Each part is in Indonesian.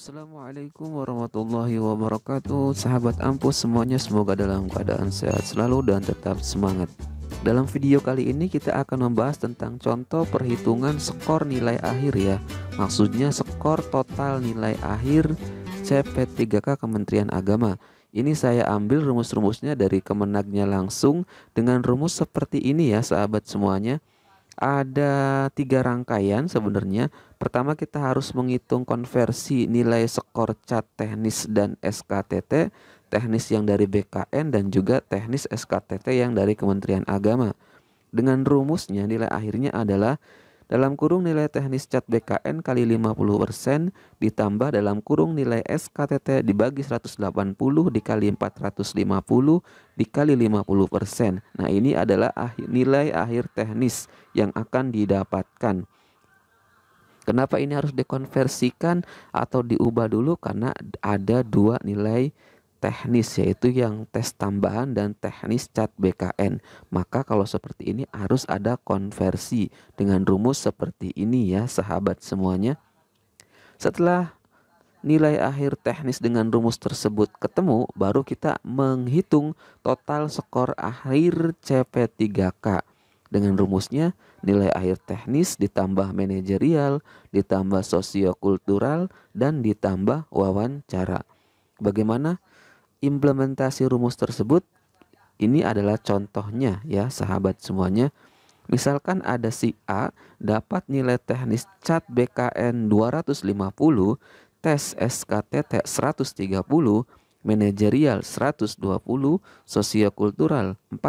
Assalamualaikum warahmatullahi wabarakatuh Sahabat ampuh semuanya semoga dalam keadaan sehat selalu dan tetap semangat Dalam video kali ini kita akan membahas tentang contoh perhitungan skor nilai akhir ya Maksudnya skor total nilai akhir CP3K Kementerian Agama ini saya ambil rumus-rumusnya dari kemenagnya langsung dengan rumus seperti ini ya sahabat semuanya ada tiga rangkaian sebenarnya. Pertama kita harus menghitung konversi nilai skor cat teknis dan SKTT, teknis yang dari BKN dan juga teknis SKTT yang dari Kementerian Agama. Dengan rumusnya nilai akhirnya adalah dalam kurung nilai teknis cat BKN kali 50% ditambah dalam kurung nilai SKTT dibagi 180 dikali 450 dikali 50%. Nah, ini adalah nilai akhir teknis yang akan didapatkan. Kenapa ini harus dikonversikan atau diubah dulu karena ada dua nilai teknis yaitu yang tes tambahan dan teknis cat BKN. Maka kalau seperti ini harus ada konversi dengan rumus seperti ini ya sahabat semuanya. Setelah nilai akhir teknis dengan rumus tersebut ketemu, baru kita menghitung total skor akhir CP3K. Dengan rumusnya, nilai akhir teknis ditambah manajerial, ditambah sosiokultural, dan ditambah wawancara. Bagaimana implementasi rumus tersebut ini adalah contohnya ya sahabat semuanya. Misalkan ada si A dapat nilai teknis cat BKN 250, tes SKTT 130, manajerial 120, sosiokultural 45,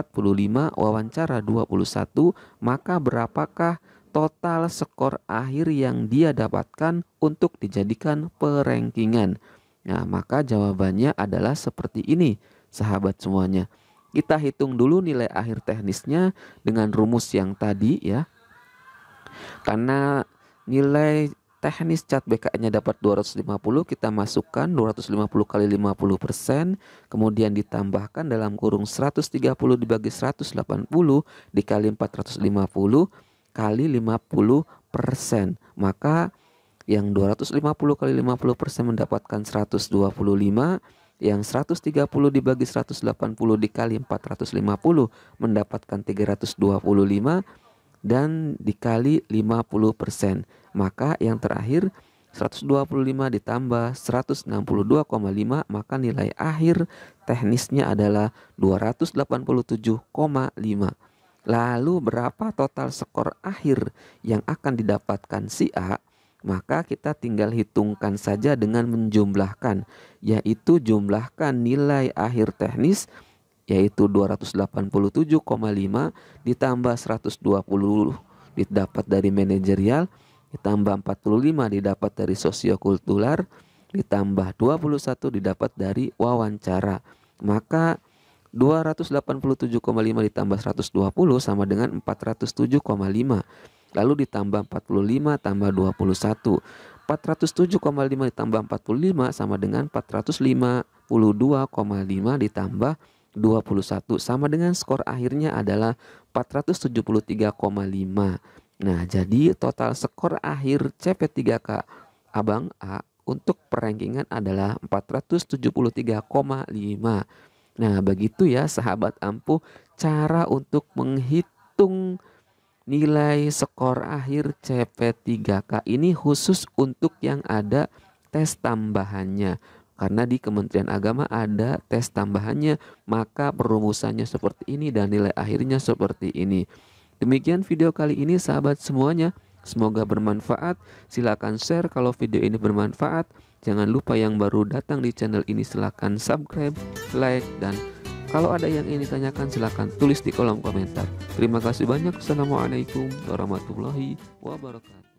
wawancara 21, maka berapakah total skor akhir yang dia dapatkan untuk dijadikan perengkingan Nah, maka jawabannya adalah seperti ini, sahabat semuanya. Kita hitung dulu nilai akhir teknisnya dengan rumus yang tadi ya. Karena nilai teknis cat BKN-nya dapat 250, kita masukkan 250 kali 50 persen, kemudian ditambahkan dalam kurung 130 dibagi 180 dikali 450 kali 50 persen. Maka yang 250 kali 50 persen mendapatkan 125, yang 130 dibagi 180 dikali 450 mendapatkan 325 dan dikali 50 persen. Maka yang terakhir 125 ditambah 162,5 maka nilai akhir teknisnya adalah 287,5. Lalu berapa total skor akhir yang akan didapatkan si A? maka kita tinggal hitungkan saja dengan menjumlahkan yaitu jumlahkan nilai akhir teknis yaitu 287,5 ditambah 120 didapat dari manajerial ditambah 45 didapat dari sosiokultural ditambah 21 didapat dari wawancara maka 287,5 ditambah 120 sama dengan 407,5 Lalu ditambah 45 tambah 21. 407,5 ditambah 45 sama dengan 452,5 ditambah 21 sama dengan skor akhirnya adalah 473,5. Nah, jadi total skor akhir CP3K Abang A untuk perangkingan adalah 473,5. Nah, begitu ya sahabat ampuh cara untuk menghitung nilai skor akhir CP3K ini khusus untuk yang ada tes tambahannya karena di Kementerian Agama ada tes tambahannya maka perumusannya seperti ini dan nilai akhirnya seperti ini demikian video kali ini sahabat semuanya semoga bermanfaat silahkan share kalau video ini bermanfaat jangan lupa yang baru datang di channel ini silahkan subscribe like dan kalau ada yang ingin ditanyakan silahkan tulis di kolom komentar. Terima kasih banyak. Assalamualaikum warahmatullahi wabarakatuh.